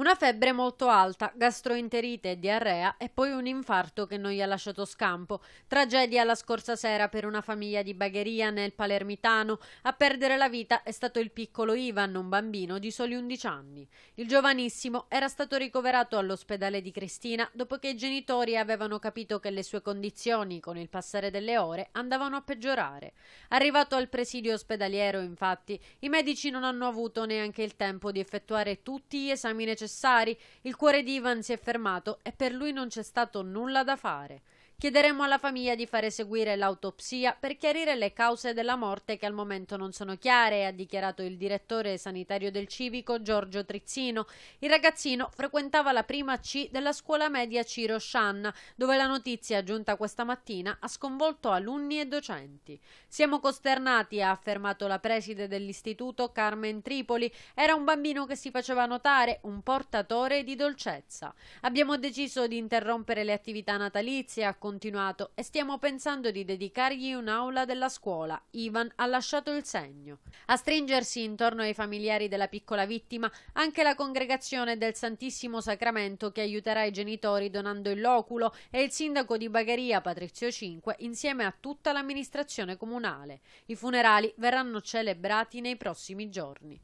Una febbre molto alta, gastroenterite e diarrea e poi un infarto che non gli ha lasciato scampo. Tragedia la scorsa sera per una famiglia di Bagheria nel Palermitano. A perdere la vita è stato il piccolo Ivan, un bambino di soli 11 anni. Il giovanissimo era stato ricoverato all'ospedale di Cristina dopo che i genitori avevano capito che le sue condizioni, con il passare delle ore, andavano a peggiorare. Arrivato al presidio ospedaliero, infatti, i medici non hanno avuto neanche il tempo di effettuare tutti gli esami necessari necessari, il cuore di Ivan si è fermato e per lui non c'è stato nulla da fare. Chiederemo alla famiglia di fare seguire l'autopsia per chiarire le cause della morte che al momento non sono chiare, ha dichiarato il direttore sanitario del civico Giorgio Trizzino. Il ragazzino frequentava la prima C della scuola media Ciro Shan, dove la notizia giunta questa mattina ha sconvolto alunni e docenti. Siamo costernati, ha affermato la preside dell'istituto Carmen Tripoli. Era un bambino che si faceva notare, un portatore di dolcezza. Abbiamo deciso di interrompere le attività natalizie, ha continuato, e stiamo pensando di dedicargli un'aula della scuola. Ivan ha lasciato il segno. A stringersi intorno ai familiari della piccola vittima anche la congregazione del Santissimo Sacramento che aiuterà i genitori donando il loculo e il sindaco di Bagheria Patrizio 5 insieme a tutta l'amministrazione comunale. I funerali verranno celebrati nei prossimi giorni.